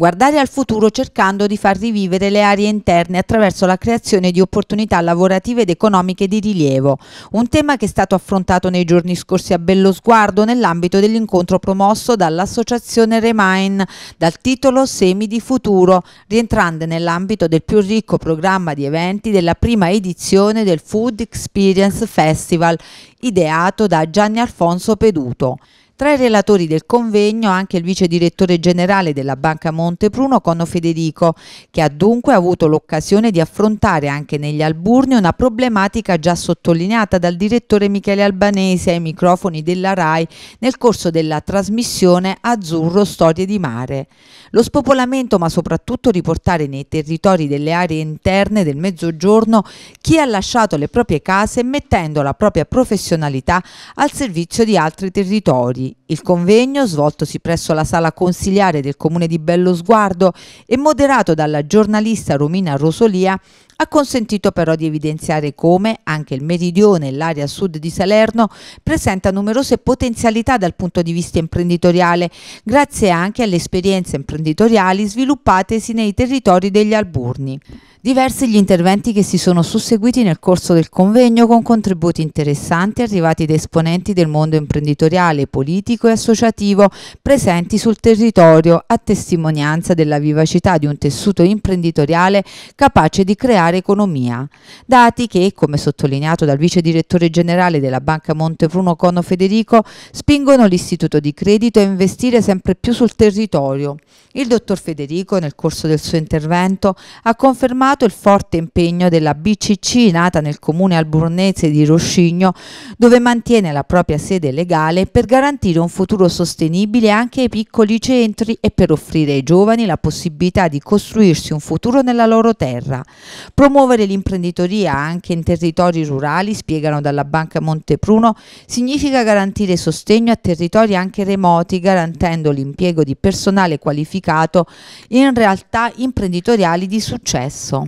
Guardare al futuro cercando di far rivivere le aree interne attraverso la creazione di opportunità lavorative ed economiche di rilievo, un tema che è stato affrontato nei giorni scorsi a Bello Sguardo nell'ambito dell'incontro promosso dall'associazione Remain dal titolo Semi di futuro, rientrante nell'ambito del più ricco programma di eventi della prima edizione del Food Experience Festival, ideato da Gianni Alfonso Peduto. Tra i relatori del convegno anche il vice direttore generale della Banca Montepruno, Conno Federico, che ha dunque avuto l'occasione di affrontare anche negli Alburni una problematica già sottolineata dal direttore Michele Albanese ai microfoni della RAI nel corso della trasmissione Azzurro Storie di Mare. Lo spopolamento, ma soprattutto riportare nei territori delle aree interne del Mezzogiorno chi ha lasciato le proprie case mettendo la propria professionalità al servizio di altri territori il convegno, svoltosi presso la sala consiliare del comune di Bellosguardo e moderato dalla giornalista Romina Rosolia, ha consentito però di evidenziare come anche il meridione e l'area sud di Salerno presenta numerose potenzialità dal punto di vista imprenditoriale, grazie anche alle esperienze imprenditoriali sviluppatesi nei territori degli Alburni. Diversi gli interventi che si sono susseguiti nel corso del convegno con contributi interessanti arrivati da esponenti del mondo imprenditoriale, politico e associativo presenti sul territorio a testimonianza della vivacità di un tessuto imprenditoriale capace di creare economia. Dati che, come sottolineato dal vice direttore generale della Banca Montefruno Cono Federico, spingono l'istituto di credito a investire sempre più sul territorio. Il dottor Federico nel corso del suo intervento ha confermato confermato il forte impegno della BCC nata nel comune alburnese di Roscigno dove mantiene la propria sede legale per garantire un futuro sostenibile anche ai piccoli centri e per offrire ai giovani la possibilità di costruirsi un futuro nella loro terra. Promuovere l'imprenditoria anche in territori rurali, spiegano dalla Banca Montepruno, significa garantire sostegno a territori anche remoti garantendo l'impiego di personale qualificato in realtà imprenditoriali di successo.